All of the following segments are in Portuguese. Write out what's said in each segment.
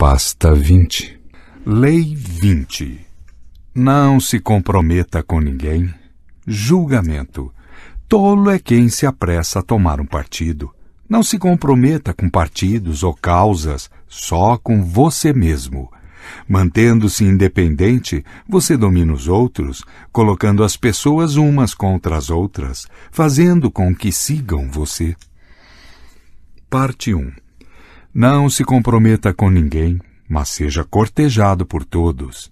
Pasta 20 Lei 20 Não se comprometa com ninguém. Julgamento. Tolo é quem se apressa a tomar um partido. Não se comprometa com partidos ou causas, só com você mesmo. Mantendo-se independente, você domina os outros, colocando as pessoas umas contra as outras, fazendo com que sigam você. Parte 1 não se comprometa com ninguém, mas seja cortejado por todos.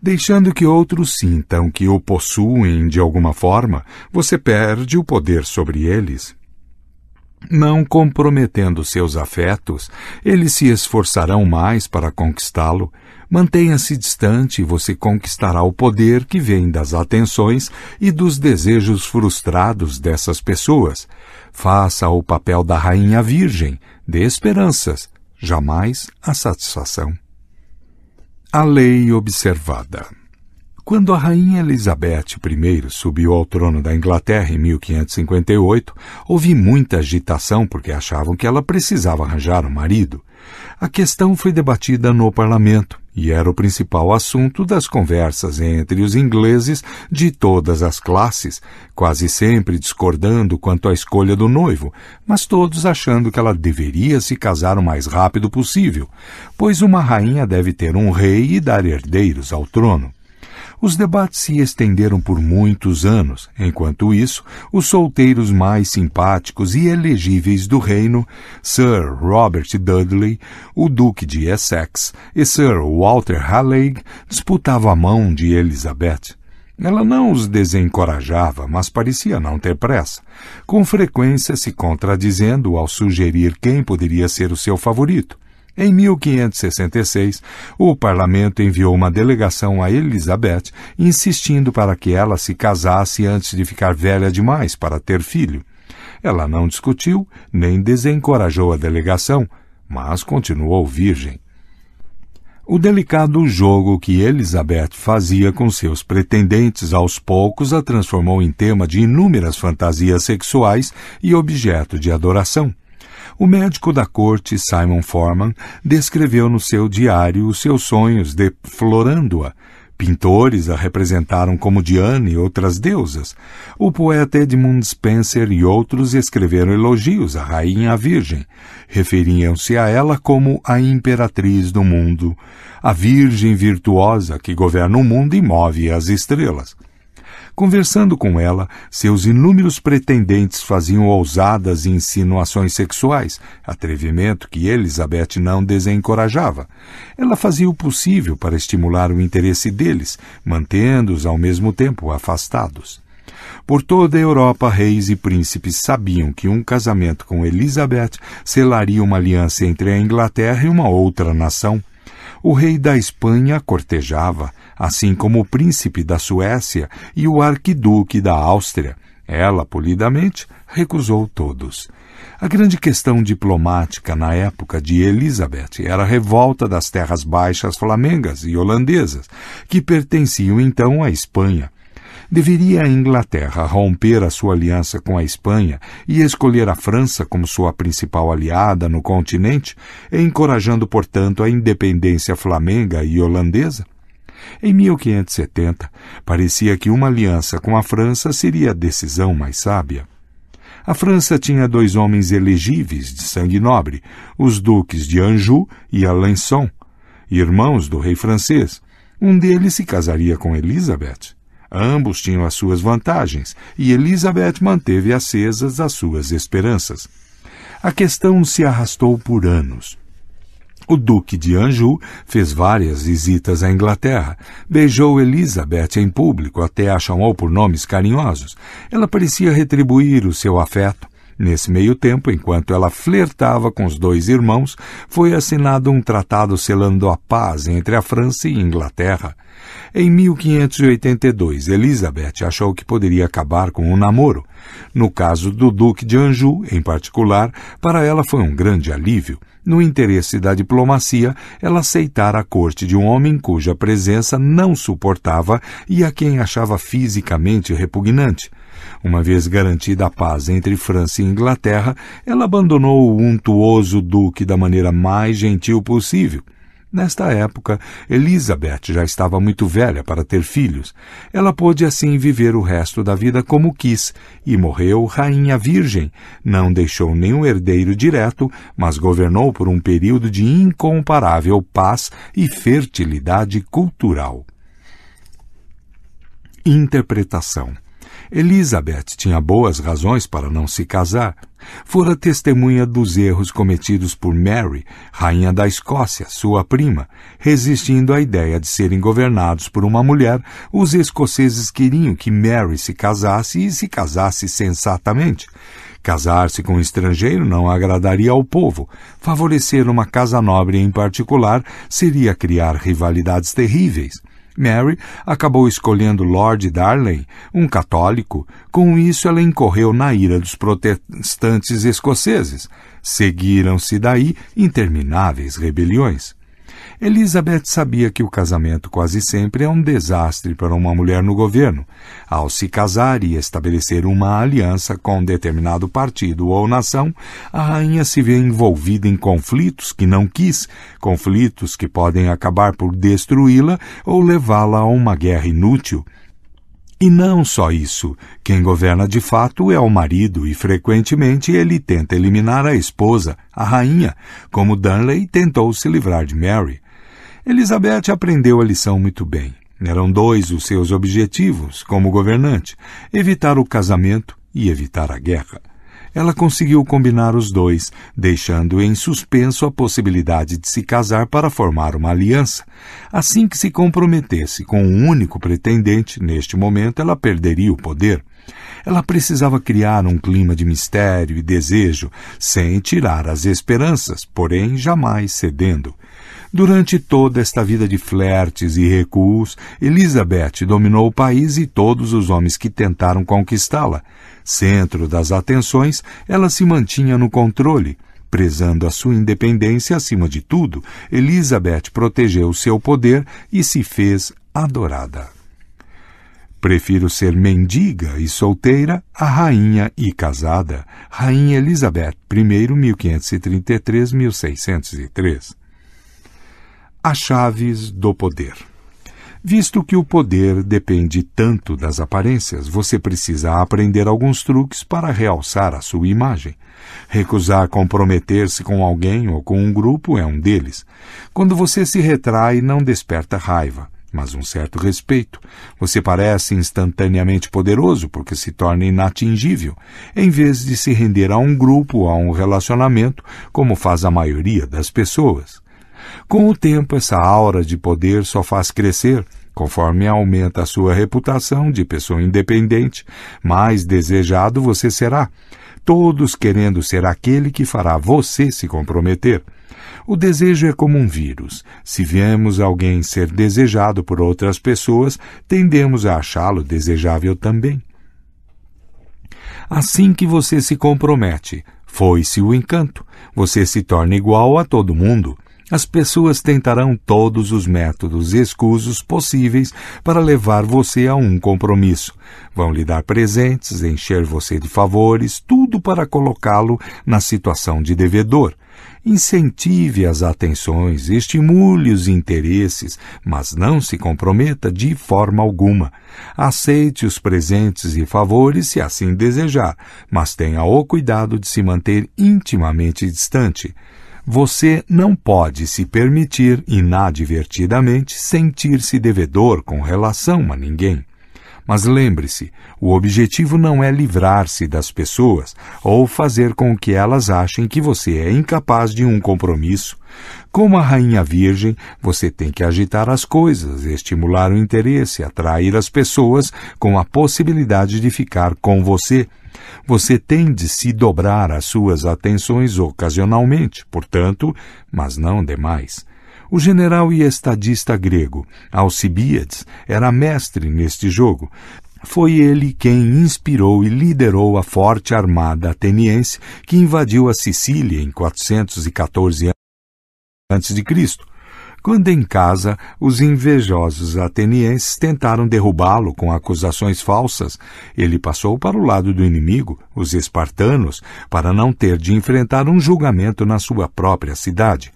Deixando que outros sintam que o possuem de alguma forma, você perde o poder sobre eles. Não comprometendo seus afetos, eles se esforçarão mais para conquistá-lo. Mantenha-se distante e você conquistará o poder que vem das atenções e dos desejos frustrados dessas pessoas, faça o papel da rainha virgem, dê esperanças, jamais a satisfação. A lei observada. Quando a rainha Elizabeth I subiu ao trono da Inglaterra em 1558, houve muita agitação porque achavam que ela precisava arranjar um marido. A questão foi debatida no parlamento e era o principal assunto das conversas entre os ingleses de todas as classes, quase sempre discordando quanto à escolha do noivo, mas todos achando que ela deveria se casar o mais rápido possível, pois uma rainha deve ter um rei e dar herdeiros ao trono. Os debates se estenderam por muitos anos. Enquanto isso, os solteiros mais simpáticos e elegíveis do reino, Sir Robert Dudley, o Duque de Essex e Sir Walter Raleigh, disputavam a mão de Elizabeth. Ela não os desencorajava, mas parecia não ter pressa, com frequência se contradizendo ao sugerir quem poderia ser o seu favorito. Em 1566, o parlamento enviou uma delegação a Elizabeth, insistindo para que ela se casasse antes de ficar velha demais para ter filho. Ela não discutiu nem desencorajou a delegação, mas continuou virgem. O delicado jogo que Elizabeth fazia com seus pretendentes aos poucos a transformou em tema de inúmeras fantasias sexuais e objeto de adoração. O médico da corte, Simon Forman, descreveu no seu diário os seus sonhos deflorando-a. Pintores a representaram como Diana e outras deusas. O poeta Edmund Spencer e outros escreveram elogios à Rainha Virgem. Referiam-se a ela como a Imperatriz do mundo, a Virgem virtuosa que governa o mundo e move as estrelas. Conversando com ela, seus inúmeros pretendentes faziam ousadas insinuações sexuais, atrevimento que Elizabeth não desencorajava. Ela fazia o possível para estimular o interesse deles, mantendo-os ao mesmo tempo afastados. Por toda a Europa, reis e príncipes sabiam que um casamento com Elizabeth selaria uma aliança entre a Inglaterra e uma outra nação. O rei da Espanha cortejava, assim como o príncipe da Suécia e o arquiduque da Áustria. Ela, polidamente, recusou todos. A grande questão diplomática na época de Elizabeth era a revolta das terras baixas flamengas e holandesas, que pertenciam então à Espanha. Deveria a Inglaterra romper a sua aliança com a Espanha e escolher a França como sua principal aliada no continente, encorajando, portanto, a independência flamenga e holandesa? Em 1570, parecia que uma aliança com a França seria a decisão mais sábia. A França tinha dois homens elegíveis de sangue nobre, os duques de Anjou e Alençon, irmãos do rei francês. Um deles se casaria com Elizabeth. Ambos tinham as suas vantagens, e Elizabeth manteve acesas as suas esperanças. A questão se arrastou por anos. O Duque de Anjou fez várias visitas à Inglaterra. Beijou Elizabeth em público, até a chamou por nomes carinhosos. Ela parecia retribuir o seu afeto. Nesse meio tempo, enquanto ela flertava com os dois irmãos, foi assinado um tratado selando a paz entre a França e a Inglaterra. Em 1582, Elizabeth achou que poderia acabar com o namoro. No caso do Duque de Anjou, em particular, para ela foi um grande alívio. No interesse da diplomacia, ela aceitara a corte de um homem cuja presença não suportava e a quem achava fisicamente repugnante. Uma vez garantida a paz entre França e Inglaterra, ela abandonou o untuoso duque da maneira mais gentil possível. Nesta época, Elizabeth já estava muito velha para ter filhos. Ela pôde assim viver o resto da vida como quis e morreu rainha virgem. Não deixou nenhum herdeiro direto, mas governou por um período de incomparável paz e fertilidade cultural. Interpretação Elizabeth tinha boas razões para não se casar. Fora testemunha dos erros cometidos por Mary, rainha da Escócia, sua prima, resistindo à ideia de serem governados por uma mulher. Os escoceses queriam que Mary se casasse e se casasse sensatamente. Casar-se com um estrangeiro não agradaria ao povo. Favorecer uma casa nobre em particular seria criar rivalidades terríveis. Mary acabou escolhendo Lord Darley, um católico. Com isso, ela incorreu na ira dos protestantes escoceses. Seguiram-se daí intermináveis rebeliões. Elizabeth sabia que o casamento quase sempre é um desastre para uma mulher no governo. Ao se casar e estabelecer uma aliança com um determinado partido ou nação, a rainha se vê envolvida em conflitos que não quis, conflitos que podem acabar por destruí-la ou levá-la a uma guerra inútil. E não só isso. Quem governa de fato é o marido e, frequentemente, ele tenta eliminar a esposa, a rainha, como Dunley tentou se livrar de Mary. Elizabeth aprendeu a lição muito bem. Eram dois os seus objetivos como governante: evitar o casamento e evitar a guerra. Ela conseguiu combinar os dois, deixando em suspenso a possibilidade de se casar para formar uma aliança. Assim que se comprometesse com um único pretendente, neste momento ela perderia o poder. Ela precisava criar um clima de mistério e desejo, sem tirar as esperanças, porém jamais cedendo. Durante toda esta vida de flertes e recuos, Elizabeth dominou o país e todos os homens que tentaram conquistá-la. Centro das atenções, ela se mantinha no controle. Prezando a sua independência acima de tudo, Elizabeth protegeu seu poder e se fez adorada. Prefiro ser mendiga e solteira a rainha e casada. Rainha Elizabeth I, 1533-1603. As chaves do poder. Visto que o poder depende tanto das aparências, você precisa aprender alguns truques para realçar a sua imagem. Recusar comprometer-se com alguém ou com um grupo é um deles. Quando você se retrai, não desperta raiva, mas um certo respeito. Você parece instantaneamente poderoso porque se torna inatingível, em vez de se render a um grupo ou a um relacionamento, como faz a maioria das pessoas. Com o tempo, essa aura de poder só faz crescer, conforme aumenta a sua reputação de pessoa independente, mais desejado você será, todos querendo ser aquele que fará você se comprometer. O desejo é como um vírus. Se vemos alguém ser desejado por outras pessoas, tendemos a achá-lo desejável também. Assim que você se compromete, foi-se o encanto. Você se torna igual a todo mundo. As pessoas tentarão todos os métodos escusos possíveis para levar você a um compromisso. Vão lhe dar presentes, encher você de favores, tudo para colocá-lo na situação de devedor. Incentive as atenções, estimule os interesses, mas não se comprometa de forma alguma. Aceite os presentes e favores se assim desejar, mas tenha o cuidado de se manter intimamente distante. Você não pode se permitir inadvertidamente sentir-se devedor com relação a ninguém. Mas lembre-se, o objetivo não é livrar-se das pessoas ou fazer com que elas achem que você é incapaz de um compromisso. Como a rainha virgem, você tem que agitar as coisas, estimular o interesse, atrair as pessoas com a possibilidade de ficar com você. Você tem de se dobrar às suas atenções ocasionalmente, portanto, mas não demais. O general e estadista grego Alcibíades era mestre neste jogo. Foi ele quem inspirou e liderou a forte armada ateniense que invadiu a Sicília em 414 a.C quando em casa os invejosos atenienses tentaram derrubá-lo com acusações falsas, ele passou para o lado do inimigo, os espartanos, para não ter de enfrentar um julgamento na sua própria cidade.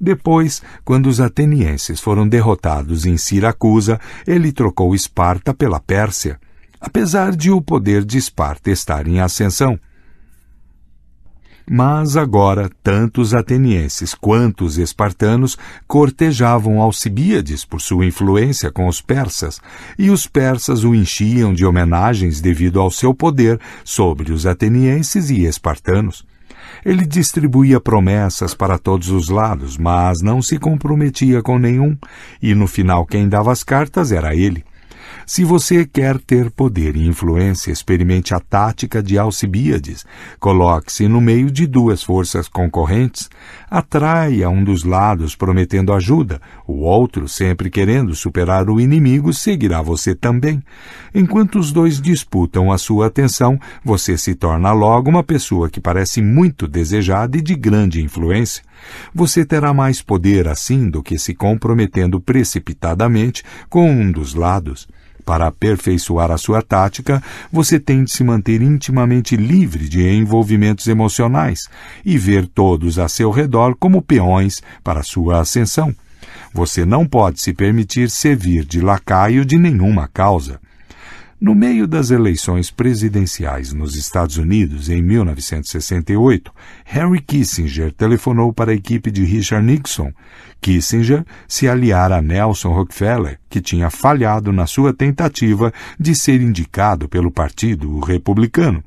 Depois, quando os atenienses foram derrotados em Siracusa, ele trocou Esparta pela Pérsia, apesar de o poder de Esparta estar em ascensão. Mas agora, tanto os atenienses quanto os espartanos cortejavam Alcibíades por sua influência com os persas, e os persas o enchiam de homenagens devido ao seu poder sobre os atenienses e espartanos. Ele distribuía promessas para todos os lados, mas não se comprometia com nenhum, e no final quem dava as cartas era ele. Se você quer ter poder e influência, experimente a tática de Alcibíades. Coloque-se no meio de duas forças concorrentes. Atraia um dos lados prometendo ajuda, o outro, sempre querendo superar o inimigo, seguirá você também. Enquanto os dois disputam a sua atenção, você se torna logo uma pessoa que parece muito desejada e de grande influência. Você terá mais poder assim do que se comprometendo precipitadamente com um dos lados. Para aperfeiçoar a sua tática, você tem de se manter intimamente livre de envolvimentos emocionais e ver todos a seu redor como peões para sua ascensão. Você não pode se permitir servir de lacaio de nenhuma causa. No meio das eleições presidenciais nos Estados Unidos em 1968, Henry Kissinger telefonou para a equipe de Richard Nixon. Kissinger se aliara a Nelson Rockefeller, que tinha falhado na sua tentativa de ser indicado pelo Partido Republicano.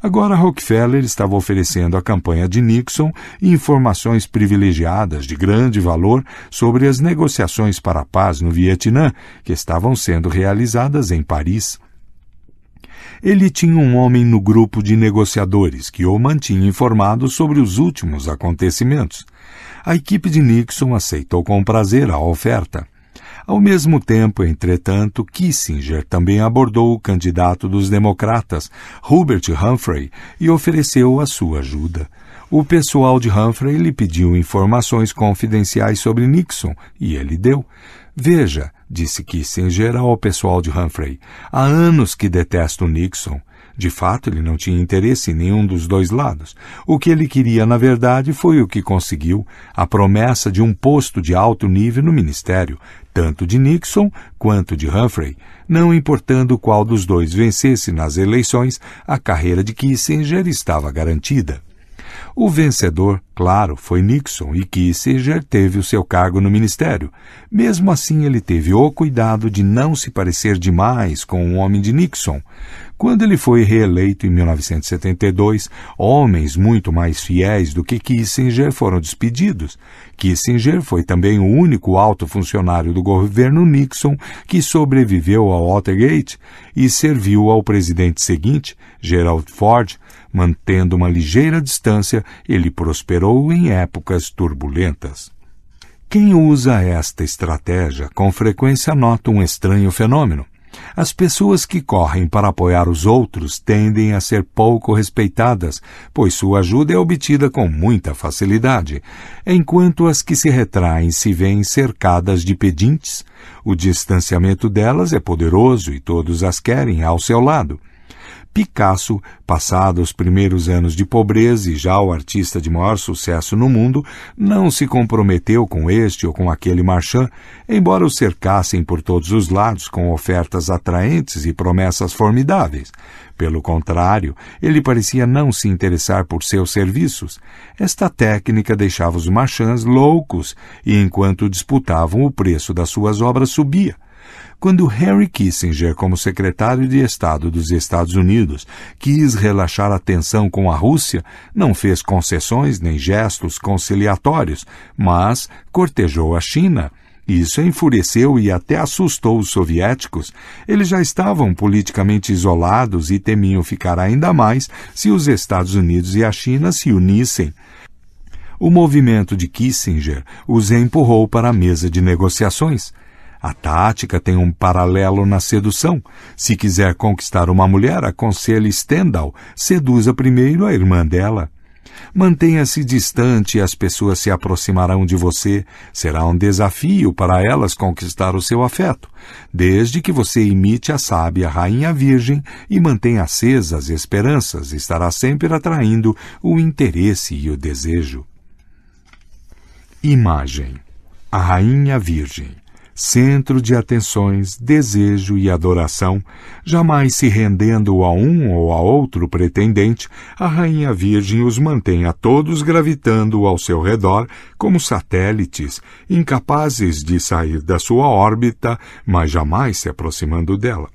Agora Rockefeller estava oferecendo à campanha de Nixon informações privilegiadas de grande valor sobre as negociações para a paz no Vietnã, que estavam sendo realizadas em Paris. Ele tinha um homem no grupo de negociadores que o mantinha informado sobre os últimos acontecimentos. A equipe de Nixon aceitou com prazer a oferta. Ao mesmo tempo, entretanto, Kissinger também abordou o candidato dos democratas, Hubert Humphrey, e ofereceu a sua ajuda. O pessoal de Humphrey lhe pediu informações confidenciais sobre Nixon e ele deu. Veja, Disse que, em geral, o pessoal de Humphrey, há anos que detesto Nixon. De fato, ele não tinha interesse em nenhum dos dois lados. O que ele queria, na verdade, foi o que conseguiu: a promessa de um posto de alto nível no ministério, tanto de Nixon quanto de Humphrey, não importando qual dos dois vencesse nas eleições, a carreira de Kissinger estava garantida. O vencedor, claro, foi Nixon e Kissinger teve o seu cargo no ministério. Mesmo assim, ele teve o cuidado de não se parecer demais com o homem de Nixon. Quando ele foi reeleito em 1972, homens muito mais fiéis do que Kissinger foram despedidos. Kissinger foi também o único alto funcionário do governo Nixon que sobreviveu ao Watergate e serviu ao presidente seguinte, Gerald Ford, Mantendo uma ligeira distância, ele prosperou em épocas turbulentas. Quem usa esta estratégia com frequência nota um estranho fenômeno. As pessoas que correm para apoiar os outros tendem a ser pouco respeitadas, pois sua ajuda é obtida com muita facilidade, enquanto as que se retraem se veem cercadas de pedintes. O distanciamento delas é poderoso e todos as querem ao seu lado. Picasso, passado os primeiros anos de pobreza e já o artista de maior sucesso no mundo, não se comprometeu com este ou com aquele marchand, embora o cercassem por todos os lados com ofertas atraentes e promessas formidáveis. Pelo contrário, ele parecia não se interessar por seus serviços. Esta técnica deixava os marchands loucos e, enquanto disputavam, o preço das suas obras subia. Quando Henry Kissinger, como secretário de Estado dos Estados Unidos, quis relaxar a tensão com a Rússia, não fez concessões nem gestos conciliatórios, mas cortejou a China. Isso enfureceu e até assustou os soviéticos. Eles já estavam politicamente isolados e temiam ficar ainda mais se os Estados Unidos e a China se unissem. O movimento de Kissinger os empurrou para a mesa de negociações. A tática tem um paralelo na sedução. Se quiser conquistar uma mulher, aconselhe Stendhal, seduza primeiro a irmã dela. Mantenha-se distante e as pessoas se aproximarão de você. Será um desafio para elas conquistar o seu afeto, desde que você imite a sábia Rainha Virgem e mantenha acesas as esperanças, estará sempre atraindo o interesse e o desejo. Imagem: A Rainha Virgem centro de atenções, desejo e adoração, jamais se rendendo a um ou a outro pretendente, a Rainha Virgem os mantém a todos gravitando ao seu redor como satélites, incapazes de sair da sua órbita, mas jamais se aproximando dela.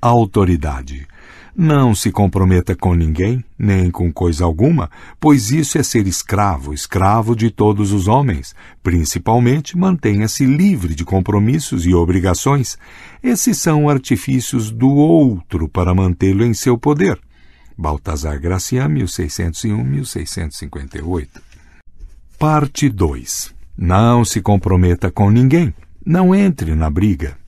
Autoridade não se comprometa com ninguém, nem com coisa alguma, pois isso é ser escravo, escravo de todos os homens. Principalmente, mantenha-se livre de compromissos e obrigações. Esses são artifícios do outro para mantê-lo em seu poder. Baltazar Gracian, 1601-1658. Parte 2. Não se comprometa com ninguém. Não entre na briga.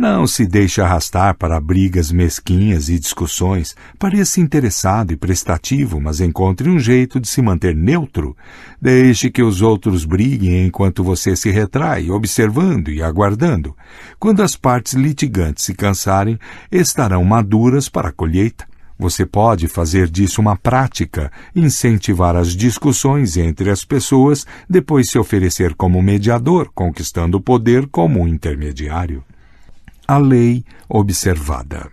Não se deixe arrastar para brigas mesquinhas e discussões. Pareça interessado e prestativo, mas encontre um jeito de se manter neutro. Deixe que os outros briguem enquanto você se retrai, observando e aguardando. Quando as partes litigantes se cansarem, estarão maduras para a colheita. Você pode fazer disso uma prática, incentivar as discussões entre as pessoas, depois se oferecer como mediador, conquistando o poder como um intermediário a lei observada.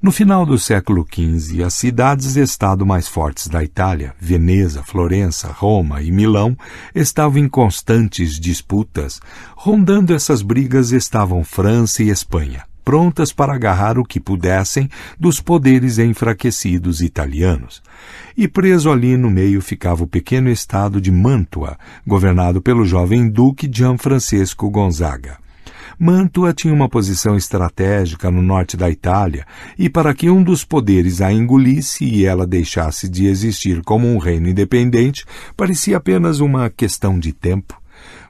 No final do século XV, as cidades-estado mais fortes da Itália, Veneza, Florença, Roma e Milão, estavam em constantes disputas. Rondando essas brigas estavam França e Espanha, prontas para agarrar o que pudessem dos poderes enfraquecidos italianos. E preso ali no meio ficava o pequeno estado de Mantua, governado pelo jovem duque Gianfrancesco Gonzaga. Mantua tinha uma posição estratégica no norte da Itália, e para que um dos poderes a engolisse e ela deixasse de existir como um reino independente, parecia apenas uma questão de tempo.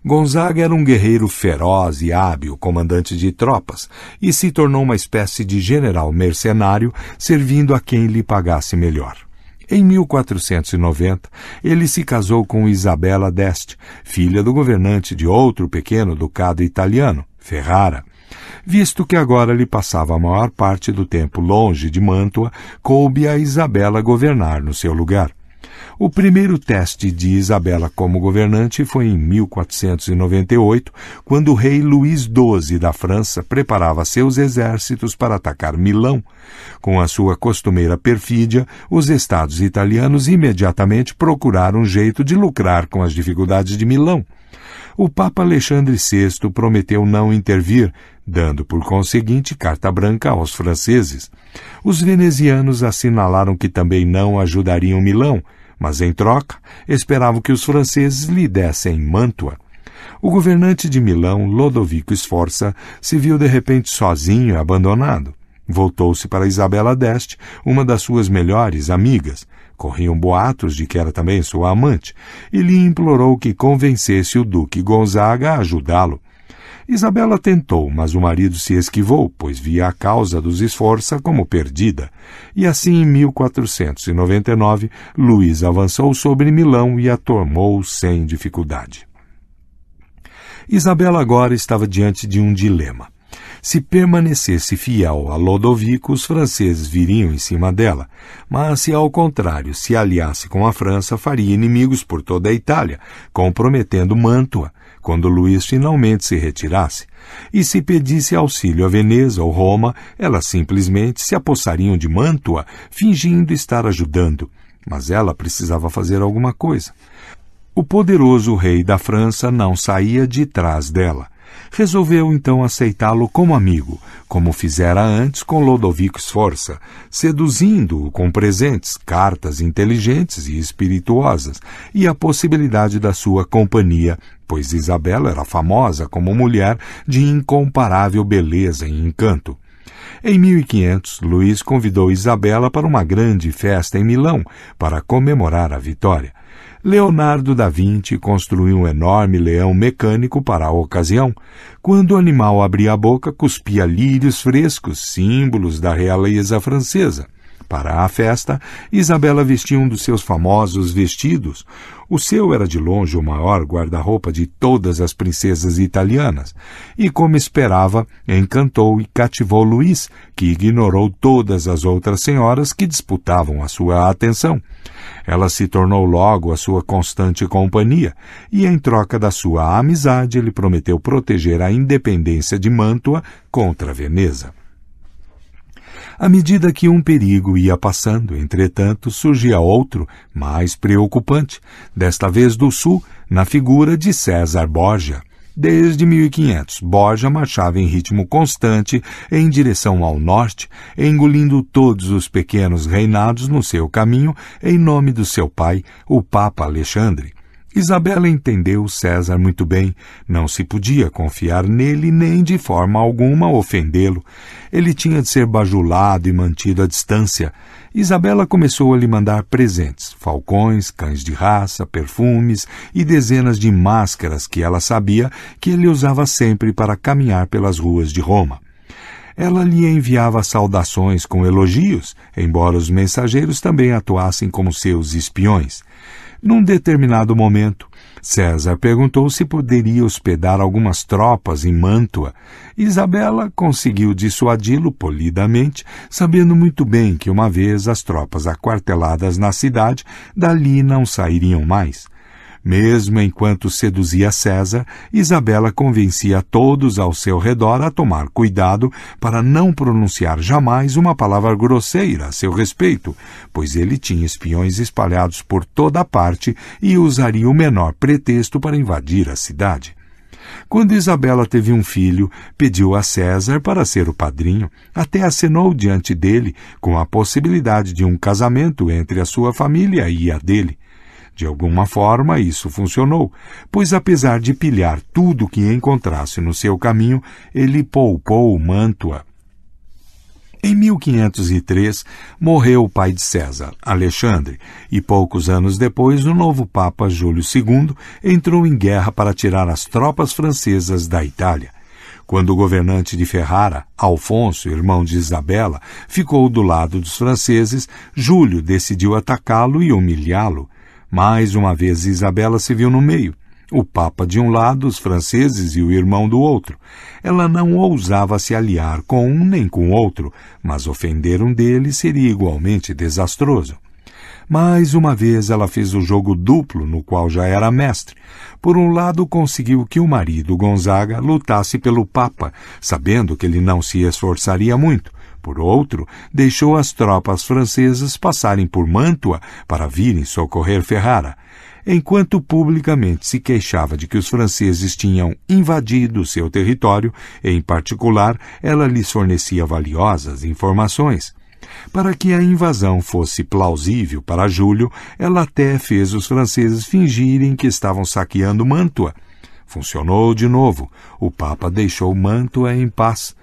Gonzaga era um guerreiro feroz e hábil comandante de tropas e se tornou uma espécie de general mercenário, servindo a quem lhe pagasse melhor. Em 1490, ele se casou com Isabella d'Este, filha do governante de outro pequeno ducado italiano, Ferrara, visto que agora lhe passava a maior parte do tempo longe de Mantua, coube a Isabela governar no seu lugar. O primeiro teste de Isabela como governante foi em 1498, quando o rei Luís XII da França preparava seus exércitos para atacar Milão. Com a sua costumeira perfídia, os estados italianos imediatamente procuraram um jeito de lucrar com as dificuldades de Milão o Papa Alexandre VI prometeu não intervir, dando por conseguinte carta branca aos franceses. Os venezianos assinalaram que também não ajudariam Milão, mas em troca esperavam que os franceses lhe dessem Mantua. O governante de Milão, Lodovico Sforza, se viu de repente sozinho e abandonado. Voltou-se para Isabela d'Este, uma das suas melhores amigas, Corriam boatos de que era também sua amante, e lhe implorou que convencesse o Duque Gonzaga a ajudá-lo. Isabela tentou, mas o marido se esquivou, pois via a causa dos esforços como perdida. E assim, em 1499, Luís avançou sobre Milão e a tomou sem dificuldade. Isabela agora estava diante de um dilema se permanecesse fiel a Lodovico, os franceses viriam em cima dela, mas se ao contrário se aliasse com a França, faria inimigos por toda a Itália, comprometendo Mantua, quando Luís finalmente se retirasse. E se pedisse auxílio a Veneza ou Roma, elas simplesmente se apossariam de Mantua, fingindo estar ajudando. Mas ela precisava fazer alguma coisa. O poderoso rei da França não saía de trás dela resolveu então aceitá-lo como amigo, como fizera antes com Lodovico Sforza, seduzindo-o com presentes, cartas inteligentes e espirituosas e a possibilidade da sua companhia, pois Isabela era famosa como mulher de incomparável beleza e encanto. Em 1500, Luís convidou Isabela para uma grande festa em Milão para comemorar a vitória. Leonardo da Vinci construiu um enorme leão mecânico para a ocasião. Quando o animal abria a boca, cuspia lírios frescos, símbolos da realeza francesa. Para a festa, Isabela vestia um dos seus famosos vestidos. O seu era de longe o maior guarda-roupa de todas as princesas italianas, e como esperava, encantou e cativou Luís, que ignorou todas as outras senhoras que disputavam a sua atenção. Ela se tornou logo a sua constante companhia, e em troca da sua amizade ele prometeu proteger a independência de Mantua contra Veneza. À medida que um perigo ia passando, entretanto, surgia outro, mais preocupante, desta vez do sul, na figura de César Borja. Desde 1500, Borja marchava em ritmo constante em direção ao norte, engolindo todos os pequenos reinados no seu caminho em nome do seu pai, o Papa Alexandre. Isabela entendeu César muito bem. Não se podia confiar nele nem de forma alguma ofendê-lo. Ele tinha de ser bajulado e mantido à distância. Isabela começou a lhe mandar presentes: falcões, cães de raça, perfumes e dezenas de máscaras que ela sabia que ele usava sempre para caminhar pelas ruas de Roma ela lhe enviava saudações com elogios, embora os mensageiros também atuassem como seus espiões. Num determinado momento, César perguntou se poderia hospedar algumas tropas em Mantua. Isabela conseguiu dissuadi-lo polidamente, sabendo muito bem que, uma vez as tropas aquarteladas na cidade, dali não sairiam mais. Mesmo enquanto seduzia César, Isabela convencia todos ao seu redor a tomar cuidado para não pronunciar jamais uma palavra grosseira a seu respeito, pois ele tinha espiões espalhados por toda parte e usaria o menor pretexto para invadir a cidade. Quando Isabela teve um filho, pediu a César para ser o padrinho, até acenou diante dele com a possibilidade de um casamento entre a sua família e a dele. De alguma forma, isso funcionou, pois apesar de pilhar tudo que encontrasse no seu caminho, ele poupou Mantua. Em 1503, morreu o pai de César, Alexandre, e poucos anos depois, o novo Papa Júlio II entrou em guerra para tirar as tropas francesas da Itália. Quando o governante de Ferrara, Alfonso, irmão de Isabela, ficou do lado dos franceses, Júlio decidiu atacá-lo e humilhá-lo. Mais uma vez Isabela se viu no meio. O Papa de um lado, os franceses e o irmão do outro. Ela não ousava se aliar com um nem com o outro, mas ofender um deles seria igualmente desastroso. Mais uma vez ela fez o jogo duplo no qual já era mestre. Por um lado, conseguiu que o marido Gonzaga lutasse pelo Papa, sabendo que ele não se esforçaria muito, por outro, deixou as tropas francesas passarem por Mantua para virem socorrer Ferrara, enquanto publicamente se queixava de que os franceses tinham invadido seu território, em particular, ela lhes fornecia valiosas informações. Para que a invasão fosse plausível para julho, ela até fez os franceses fingirem que estavam saqueando Mantua. Funcionou de novo. O Papa deixou Mantua em paz,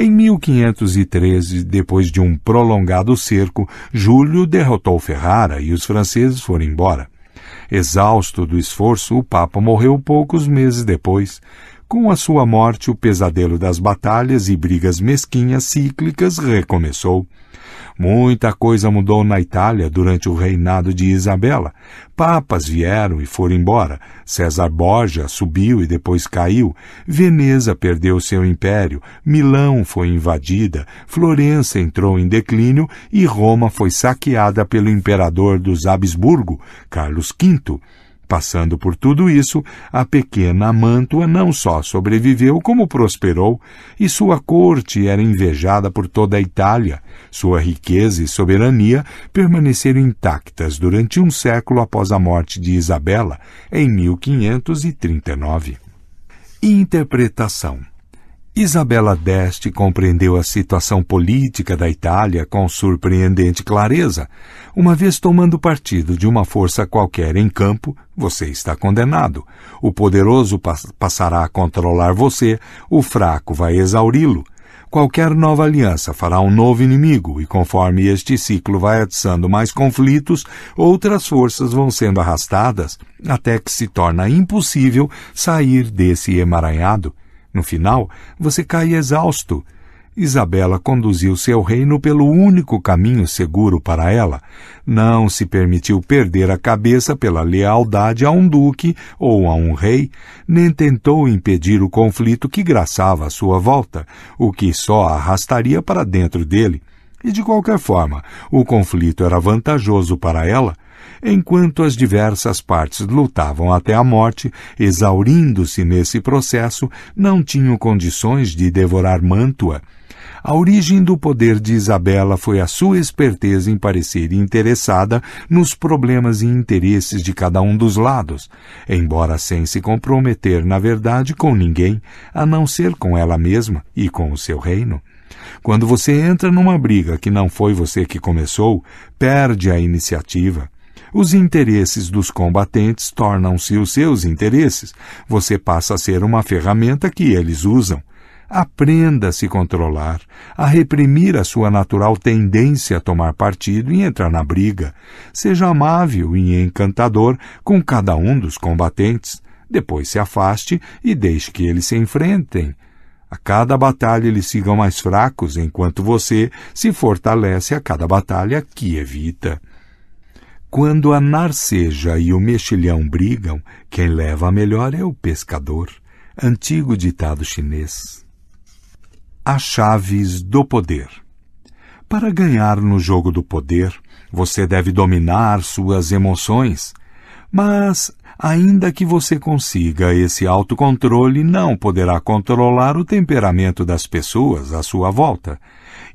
em 1513, depois de um prolongado cerco, Júlio derrotou Ferrara e os franceses foram embora. Exausto do esforço, o Papa morreu poucos meses depois. Com a sua morte, o pesadelo das batalhas e brigas mesquinhas cíclicas recomeçou. Muita coisa mudou na Itália durante o reinado de Isabela. Papas vieram e foram embora. César Borgia subiu e depois caiu. Veneza perdeu seu império. Milão foi invadida. Florença entrou em declínio e Roma foi saqueada pelo imperador dos Habsburgo, Carlos V. Passando por tudo isso, a pequena Mantua não só sobreviveu, como prosperou, e sua corte era invejada por toda a Itália. Sua riqueza e soberania permaneceram intactas durante um século após a morte de Isabela, em 1539. Interpretação Isabella d'Este compreendeu a situação política da Itália com surpreendente clareza. Uma vez tomando partido de uma força qualquer em campo, você está condenado. O poderoso passará a controlar você, o fraco vai exauri-lo. Qualquer nova aliança fará um novo inimigo, e conforme este ciclo vai adiçando mais conflitos, outras forças vão sendo arrastadas até que se torna impossível sair desse emaranhado. No final, você cai exausto. Isabela conduziu seu reino pelo único caminho seguro para ela. Não se permitiu perder a cabeça pela lealdade a um duque ou a um rei, nem tentou impedir o conflito que graçava à sua volta, o que só a arrastaria para dentro dele. E de qualquer forma, o conflito era vantajoso para ela, enquanto as diversas partes lutavam até a morte, exaurindo-se nesse processo, não tinham condições de devorar Mantua. A origem do poder de Isabela foi a sua esperteza em parecer interessada nos problemas e interesses de cada um dos lados, embora sem se comprometer, na verdade, com ninguém, a não ser com ela mesma e com o seu reino. Quando você entra numa briga que não foi você que começou, perde a iniciativa. Os interesses dos combatentes tornam-se os seus interesses. Você passa a ser uma ferramenta que eles usam. Aprenda a se controlar, a reprimir a sua natural tendência a tomar partido e entrar na briga. Seja amável e encantador com cada um dos combatentes. Depois se afaste e deixe que eles se enfrentem a cada batalha eles sigam mais fracos, enquanto você se fortalece a cada batalha que evita. Quando a narceja e o mexilhão brigam, quem leva a melhor é o pescador. Antigo ditado chinês. As chaves do poder. Para ganhar no jogo do poder, você deve dominar suas emoções, mas Ainda que você consiga esse autocontrole, não poderá controlar o temperamento das pessoas à sua volta.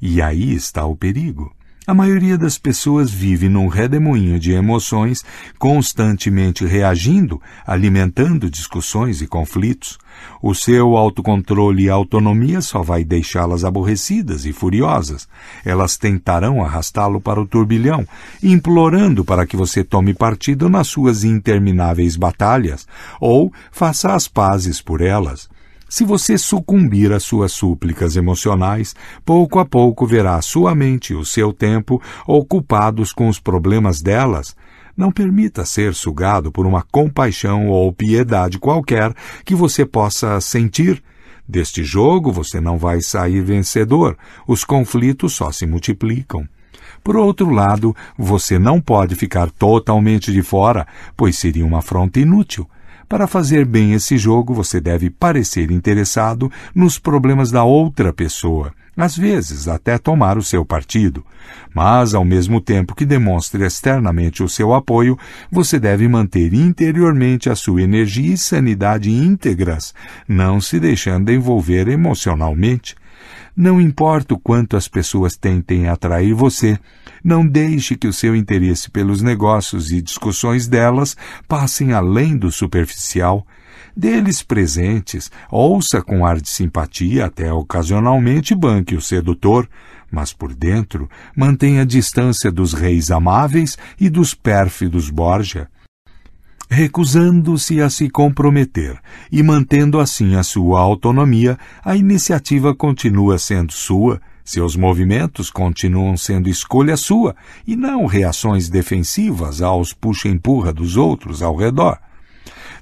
E aí está o perigo. A maioria das pessoas vive num redemoinho de emoções, constantemente reagindo, alimentando discussões e conflitos. O seu autocontrole e autonomia só vai deixá-las aborrecidas e furiosas. Elas tentarão arrastá-lo para o turbilhão, implorando para que você tome partido nas suas intermináveis batalhas ou faça as pazes por elas. Se você sucumbir às suas súplicas emocionais, pouco a pouco verá sua mente e o seu tempo ocupados com os problemas delas. Não permita ser sugado por uma compaixão ou piedade qualquer que você possa sentir. Deste jogo você não vai sair vencedor, os conflitos só se multiplicam. Por outro lado, você não pode ficar totalmente de fora, pois seria uma afronta inútil. Para fazer bem esse jogo, você deve parecer interessado nos problemas da outra pessoa, às vezes até tomar o seu partido. Mas, ao mesmo tempo que demonstre externamente o seu apoio, você deve manter interiormente a sua energia e sanidade íntegras, não se deixando envolver emocionalmente. Não importa o quanto as pessoas tentem atrair você, não deixe que o seu interesse pelos negócios e discussões delas passem além do superficial. Dê-lhes presentes, ouça com ar de simpatia, até ocasionalmente banque o sedutor, mas por dentro mantenha a distância dos reis amáveis e dos pérfidos Borja recusando-se a se comprometer e mantendo assim a sua autonomia, a iniciativa continua sendo sua, seus movimentos continuam sendo escolha sua e não reações defensivas aos puxa-empurra dos outros ao redor.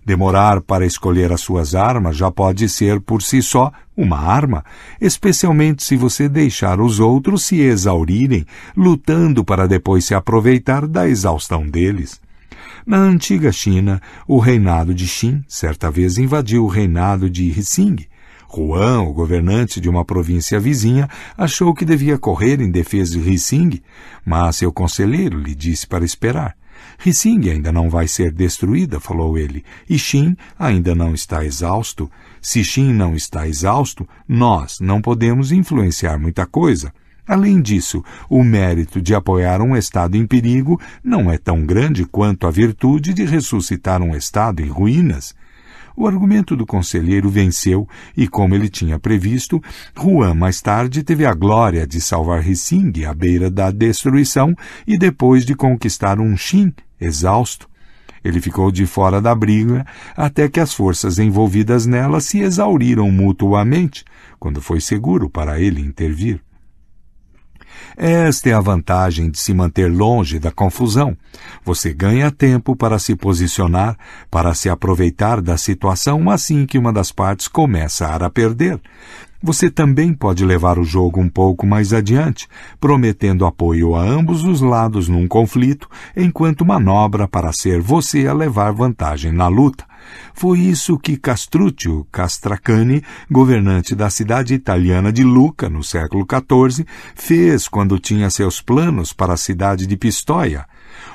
Demorar para escolher as suas armas já pode ser por si só uma arma, especialmente se você deixar os outros se exaurirem, lutando para depois se aproveitar da exaustão deles. Na antiga China, o reinado de Xin certa vez invadiu o reinado de Hsing. Juan, o governante de uma província vizinha, achou que devia correr em defesa de Hsing, mas seu conselheiro lhe disse para esperar. Hsing ainda não vai ser destruída, falou ele, e Xin ainda não está exausto. Se Xin não está exausto, nós não podemos influenciar muita coisa. Além disso, o mérito de apoiar um Estado em perigo não é tão grande quanto a virtude de ressuscitar um Estado em ruínas. O argumento do conselheiro venceu e, como ele tinha previsto, Juan mais tarde teve a glória de salvar Hissing à beira da destruição e depois de conquistar um Xin exausto. Ele ficou de fora da briga até que as forças envolvidas nela se exauriram mutuamente, quando foi seguro para ele intervir. Esta é a vantagem de se manter longe da confusão. Você ganha tempo para se posicionar, para se aproveitar da situação assim que uma das partes começar a perder. Você também pode levar o jogo um pouco mais adiante, prometendo apoio a ambos os lados num conflito, enquanto manobra para ser você a levar vantagem na luta. Foi isso que Castruccio Castracani, governante da cidade italiana de Lucca no século XIV, fez quando tinha seus planos para a cidade de Pistoia,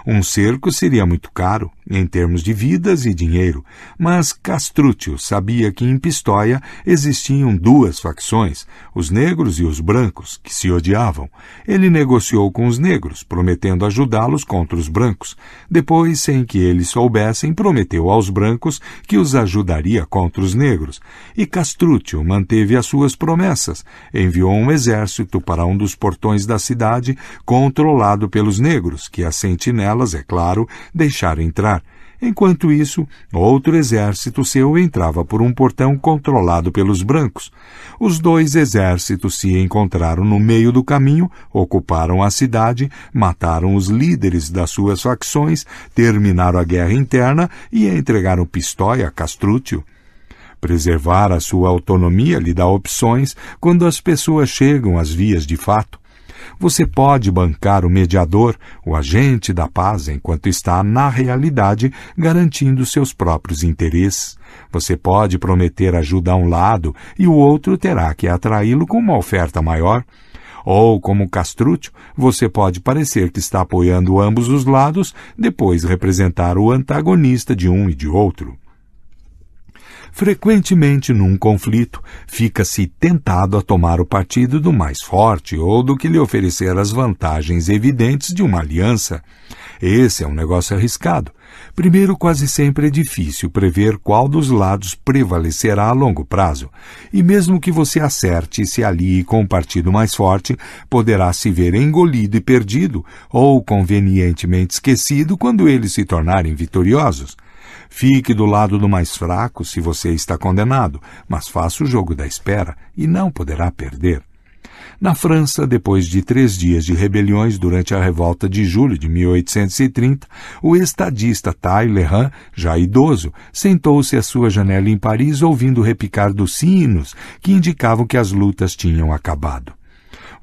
um cerco seria muito caro, em termos de vidas e dinheiro, mas Castrúcio sabia que em Pistoia existiam duas facções, os negros e os brancos, que se odiavam. Ele negociou com os negros, prometendo ajudá-los contra os brancos. Depois, sem que eles soubessem, prometeu aos brancos que os ajudaria contra os negros. E Castrúcio manteve as suas promessas. Enviou um exército para um dos portões da cidade, controlado pelos negros, que a sentinela nelas, é claro, deixar entrar. Enquanto isso, outro exército seu entrava por um portão controlado pelos brancos. Os dois exércitos se encontraram no meio do caminho, ocuparam a cidade, mataram os líderes das suas facções, terminaram a guerra interna e entregaram Pistóia a Castrúcio. Preservar a sua autonomia lhe dá opções quando as pessoas chegam às vias de fato. Você pode bancar o mediador, o agente da paz, enquanto está, na realidade, garantindo seus próprios interesses. Você pode prometer ajuda a um lado e o outro terá que atraí-lo com uma oferta maior. Ou, como castrúcio, você pode parecer que está apoiando ambos os lados, depois representar o antagonista de um e de outro. Frequentemente, num conflito, fica-se tentado a tomar o partido do mais forte ou do que lhe oferecer as vantagens evidentes de uma aliança. Esse é um negócio arriscado. Primeiro, quase sempre é difícil prever qual dos lados prevalecerá a longo prazo, e mesmo que você acerte e se alie com o partido mais forte, poderá se ver engolido e perdido, ou convenientemente esquecido quando eles se tornarem vitoriosos. Fique do lado do mais fraco se você está condenado, mas faça o jogo da espera e não poderá perder. Na França, depois de três dias de rebeliões durante a revolta de julho de 1830, o estadista Thay Lehan, já idoso, sentou-se à sua janela em Paris ouvindo o repicar dos sinos que indicavam que as lutas tinham acabado.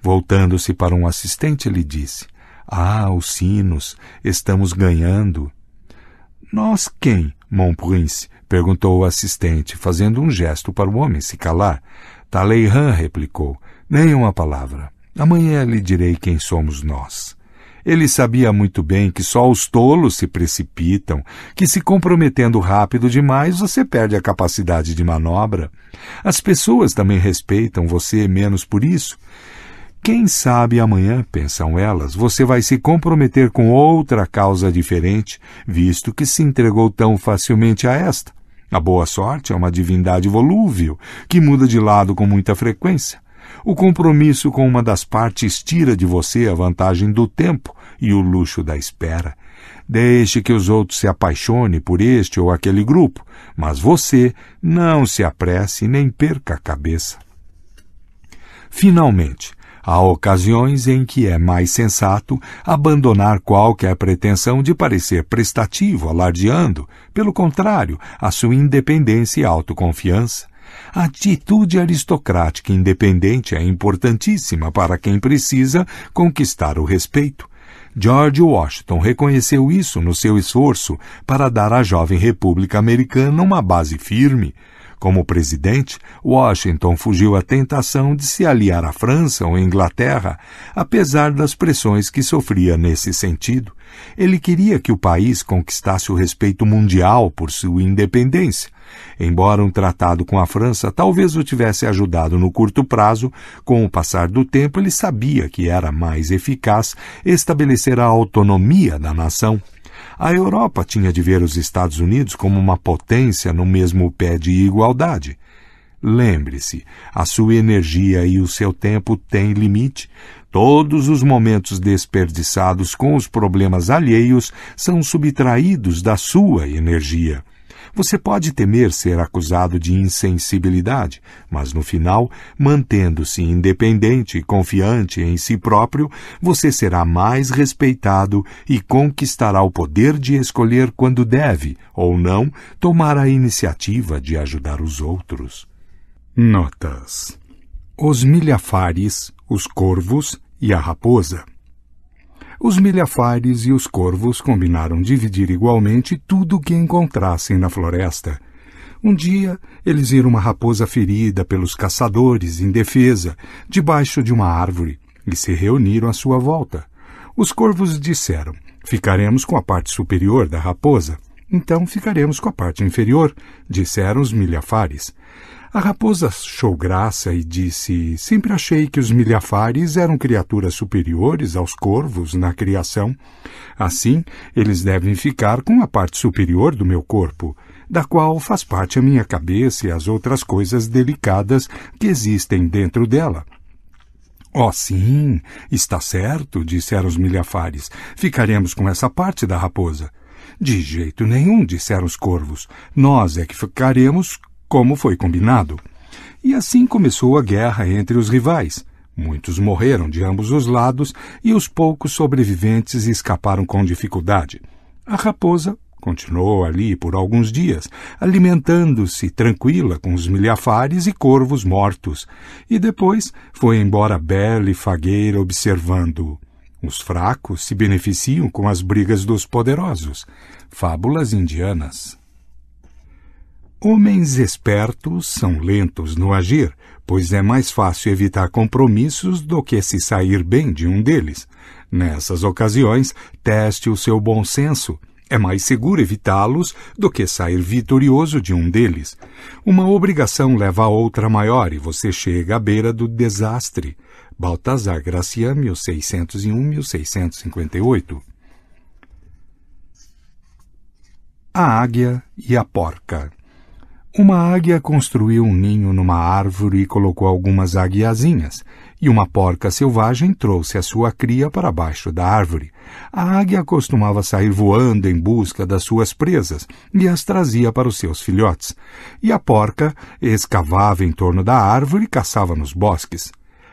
Voltando-se para um assistente, ele disse: Ah, os sinos, estamos ganhando. Nós quem, mon prince? perguntou o assistente, fazendo um gesto para o homem se calar. Talleyrand replicou: Nem uma palavra. Amanhã lhe direi quem somos nós. Ele sabia muito bem que só os tolos se precipitam, que se comprometendo rápido demais você perde a capacidade de manobra. As pessoas também respeitam você menos por isso quem sabe amanhã, pensam elas, você vai se comprometer com outra causa diferente, visto que se entregou tão facilmente a esta. A boa sorte é uma divindade volúvel, que muda de lado com muita frequência. O compromisso com uma das partes tira de você a vantagem do tempo e o luxo da espera. Deixe que os outros se apaixonem por este ou aquele grupo, mas você não se apresse nem perca a cabeça. Finalmente, Há ocasiões em que é mais sensato abandonar qualquer pretensão de parecer prestativo, alardeando, pelo contrário, a sua independência e autoconfiança. A atitude aristocrática independente é importantíssima para quem precisa conquistar o respeito. George Washington reconheceu isso no seu esforço para dar à jovem República Americana uma base firme, como presidente, Washington fugiu à tentação de se aliar à França ou à Inglaterra, apesar das pressões que sofria nesse sentido. Ele queria que o país conquistasse o respeito mundial por sua independência. Embora um tratado com a França talvez o tivesse ajudado no curto prazo, com o passar do tempo ele sabia que era mais eficaz estabelecer a autonomia da nação a Europa tinha de ver os Estados Unidos como uma potência no mesmo pé de igualdade. Lembre-se, a sua energia e o seu tempo têm limite. Todos os momentos desperdiçados com os problemas alheios são subtraídos da sua energia. Você pode temer ser acusado de insensibilidade, mas no final, mantendo-se independente e confiante em si próprio, você será mais respeitado e conquistará o poder de escolher quando deve ou não tomar a iniciativa de ajudar os outros. Notas: Os milhafares, os corvos e a raposa os milhafares e os corvos combinaram dividir igualmente tudo o que encontrassem na floresta. Um dia, eles viram uma raposa ferida pelos caçadores, indefesa, debaixo de uma árvore, e se reuniram à sua volta. Os corvos disseram: Ficaremos com a parte superior da raposa. Então ficaremos com a parte inferior, disseram os milhafares. A raposa achou graça e disse: Sempre achei que os milhafares eram criaturas superiores aos corvos na criação. Assim, eles devem ficar com a parte superior do meu corpo, da qual faz parte a minha cabeça e as outras coisas delicadas que existem dentro dela. Oh, sim, está certo, disseram os milhafares. Ficaremos com essa parte da raposa. De jeito nenhum, disseram os corvos. Nós é que ficaremos como foi combinado. E assim começou a guerra entre os rivais. Muitos morreram de ambos os lados e os poucos sobreviventes escaparam com dificuldade. A raposa continuou ali por alguns dias, alimentando-se tranquila com os milhafares e corvos mortos, e depois foi embora bela e fagueira observando. Os fracos se beneficiam com as brigas dos poderosos. Fábulas indianas. Homens espertos são lentos no agir, pois é mais fácil evitar compromissos do que se sair bem de um deles. Nessas ocasiões, teste o seu bom senso. É mais seguro evitá-los do que sair vitorioso de um deles. Uma obrigação leva a outra maior e você chega à beira do desastre. Baltazar Gracian, 1601-1658 A Águia e a Porca uma águia construiu um ninho numa árvore e colocou algumas aguiazinhas, e uma porca selvagem trouxe a sua cria para baixo da árvore. A águia costumava sair voando em busca das suas presas e as trazia para os seus filhotes, e a porca escavava em torno da árvore e caçava nos bosques.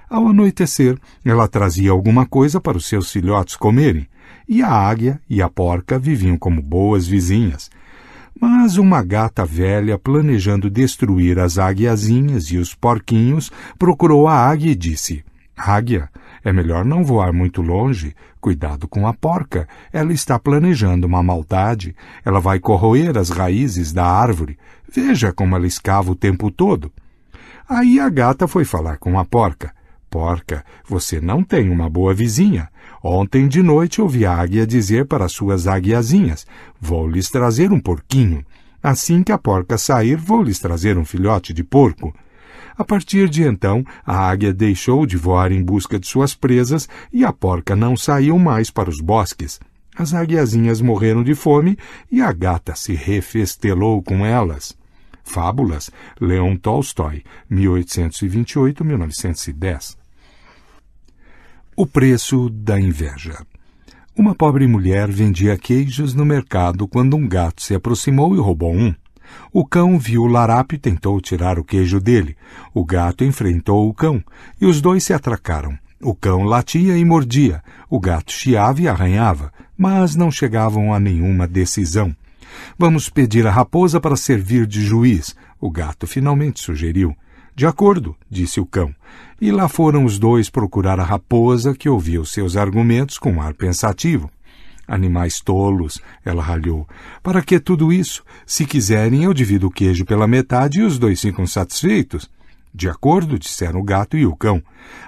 Ao anoitecer, ela trazia alguma coisa para os seus filhotes comerem, e a águia e a porca viviam como boas vizinhas mas uma gata velha, planejando destruir as águiazinhas e os porquinhos, procurou a águia e disse: Águia, é melhor não voar muito longe. Cuidado com a porca. Ela está planejando uma maldade. Ela vai corroer as raízes da árvore. Veja como ela escava o tempo todo. Aí a gata foi falar com a porca. Porca, você não tem uma boa vizinha. Ontem de noite ouvi a águia dizer para suas águiazinhas: Vou lhes trazer um porquinho. Assim que a porca sair, vou lhes trazer um filhote de porco. A partir de então, a águia deixou de voar em busca de suas presas e a porca não saiu mais para os bosques. As águiazinhas morreram de fome e a gata se refestelou com elas. Fábulas, Leon Tolstói, 1828-1910. O preço da inveja. Uma pobre mulher vendia queijos no mercado quando um gato se aproximou e roubou um. O cão viu o larápio e tentou tirar o queijo dele. O gato enfrentou o cão e os dois se atracaram. O cão latia e mordia, o gato chiava e arranhava, mas não chegavam a nenhuma decisão. Vamos pedir a raposa para servir de juiz, o gato finalmente sugeriu. De acordo, disse o cão e lá foram os dois procurar a raposa, que ouviu seus argumentos com ar pensativo. Animais tolos, ela ralhou. Para que tudo isso? Se quiserem, eu divido o queijo pela metade e os dois ficam satisfeitos. De acordo, disseram o gato e o cão.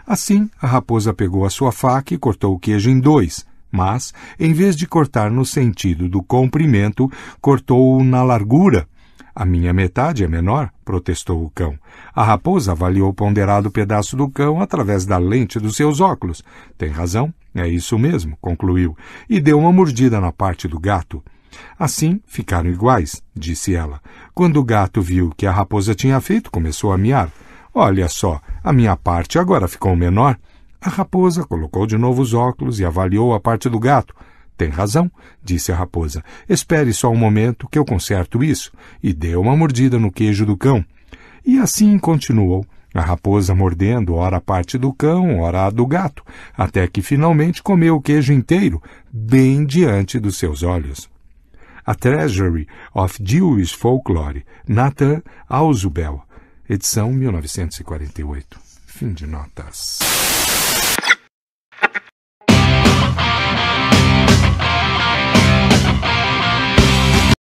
Assim, a raposa pegou a sua faca e cortou o queijo em dois, mas, em vez de cortar no sentido do comprimento, cortou-o na largura, a minha metade é menor, protestou o cão. A raposa avaliou o ponderado pedaço do cão através da lente dos seus óculos. Tem razão, é isso mesmo, concluiu, e deu uma mordida na parte do gato. Assim ficaram iguais, disse ela. Quando o gato viu que a raposa tinha feito, começou a miar. Olha só, a minha parte agora ficou menor. A raposa colocou de novo os óculos e avaliou a parte do gato. Tem razão, disse a raposa. Espere só um momento que eu conserto isso. E deu uma mordida no queijo do cão. E assim continuou, a raposa mordendo ora a parte do cão, ora a do gato, até que finalmente comeu o queijo inteiro, bem diante dos seus olhos. A Treasury of Jewish Folklore, Nathan Ausubel, edição 1948. Fim de notas.